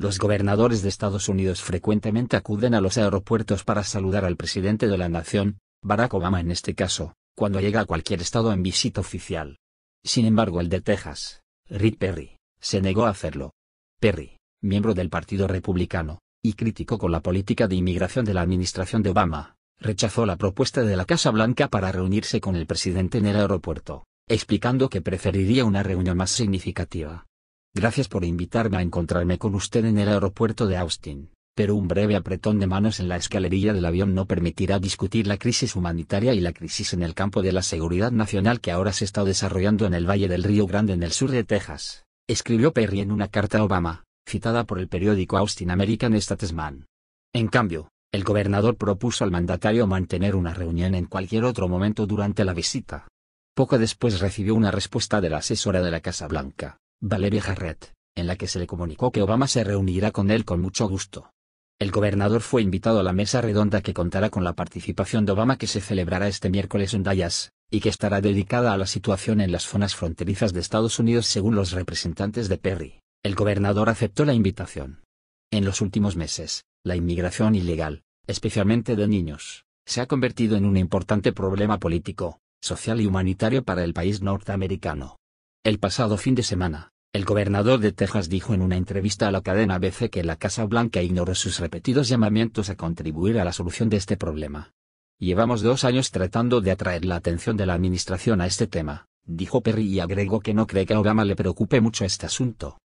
Los gobernadores de Estados Unidos frecuentemente acuden a los aeropuertos para saludar al presidente de la nación, Barack Obama en este caso, cuando llega a cualquier estado en visita oficial. Sin embargo, el de Texas, Rick Perry, se negó a hacerlo. Perry, miembro del Partido Republicano, y crítico con la política de inmigración de la administración de Obama, rechazó la propuesta de la Casa Blanca para reunirse con el presidente en el aeropuerto, explicando que preferiría una reunión más significativa. Gracias por invitarme a encontrarme con usted en el aeropuerto de Austin, pero un breve apretón de manos en la escalerilla del avión no permitirá discutir la crisis humanitaria y la crisis en el campo de la seguridad nacional que ahora se está desarrollando en el Valle del Río Grande en el sur de Texas, escribió Perry en una carta a Obama, citada por el periódico Austin American Statesman. En cambio, el gobernador propuso al mandatario mantener una reunión en cualquier otro momento durante la visita. Poco después recibió una respuesta de la asesora de la Casa Blanca, Valerie Jarrett, en la que se le comunicó que Obama se reunirá con él con mucho gusto. El gobernador fue invitado a la mesa redonda que contará con la participación de Obama que se celebrará este miércoles en Dallas, y que estará dedicada a la situación en las zonas fronterizas de Estados Unidos según los representantes de Perry. El gobernador aceptó la invitación. En los últimos meses, la inmigración ilegal, especialmente de niños, se ha convertido en un importante problema político, social y humanitario para el país norteamericano. El pasado fin de semana, el gobernador de Texas dijo en una entrevista a la cadena ABC que la Casa Blanca ignoró sus repetidos llamamientos a contribuir a la solución de este problema. Llevamos dos años tratando de atraer la atención de la administración a este tema, dijo Perry y agregó que no cree que a Obama le preocupe mucho este asunto.